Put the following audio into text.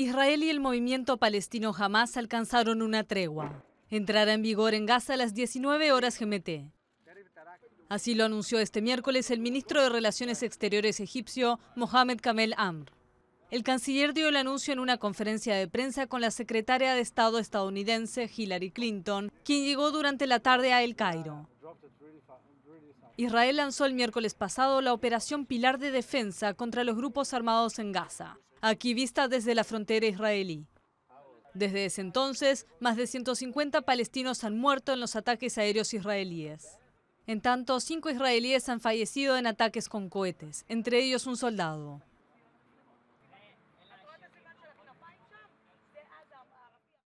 Israel y el movimiento palestino jamás alcanzaron una tregua. Entrará en vigor en Gaza a las 19 horas GMT. Así lo anunció este miércoles el ministro de Relaciones Exteriores egipcio, Mohamed Kamel Amr. El canciller dio el anuncio en una conferencia de prensa con la secretaria de Estado estadounidense Hillary Clinton, quien llegó durante la tarde a El Cairo. Israel lanzó el miércoles pasado la Operación Pilar de Defensa contra los grupos armados en Gaza, aquí vista desde la frontera israelí. Desde ese entonces, más de 150 palestinos han muerto en los ataques aéreos israelíes. En tanto, cinco israelíes han fallecido en ataques con cohetes, entre ellos un soldado.